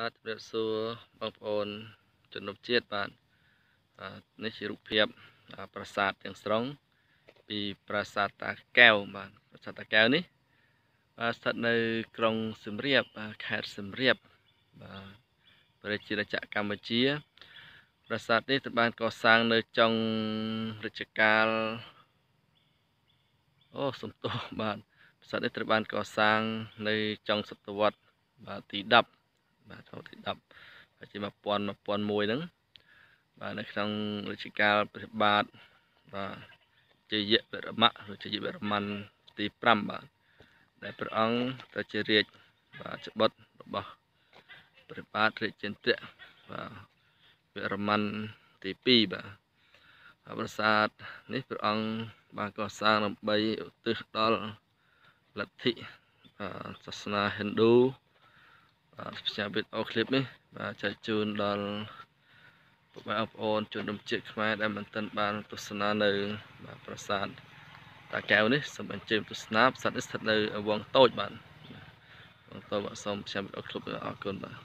បាទជម្រាបសួរបងប្អូនជនរួមជាតិបាទនេះជារូបភាពប្រាសាទទាំងស្រុងពីប្រាសាទតាកែវបាទប្រាសាទតាកែវនេះបាទស្ថិតនៅក្រុងសំរាបខេត្តសំរាបបាទប្រជារាជកម្ពុជាប្រាសាទនេះត្រូវបានកសាងនៅចុងរជ្ជកាលអូសំទោសបាទប្រាសាទនេះត្រូវបានកសាងនៅចុងសតវត្សបាទទី10បាទចូលទី10ហើយជា1000 1001ហ្នឹងបាទនៅក្នុងរាជកាលព្រះបាទបាទជាយៈវរមៈឬជាយៈវរម័នទី5បាទដែលព្រះអង្គទៅជារាជបាទច្បុតរបស់ព្រះបាទរាជចន្ទ្របាទវរម័នទី2បាទប្រាសាទនេះព្រះអង្គបានកសាងដើម្បីឧទ្ទិសដល់លទ្ធិសាសនាហិណ្ឌូបាទខ្ញុំវីដេអូឃ្លីបនេះបាទចែកជូនដល់ពុកម៉ែអបអូនជនរំជើកខ្មែរដែលមិនទាន់បានទស្សនានៅបាទប្រាសាទតាកែវនេះសូមអញ្ជើញទស្សនាប្រាសាទនេះស្ថិតនៅវងតូចបាទវងតូចបាទសូមខ្ញុំវីដេអូឃ្លីបអរគុណបាទ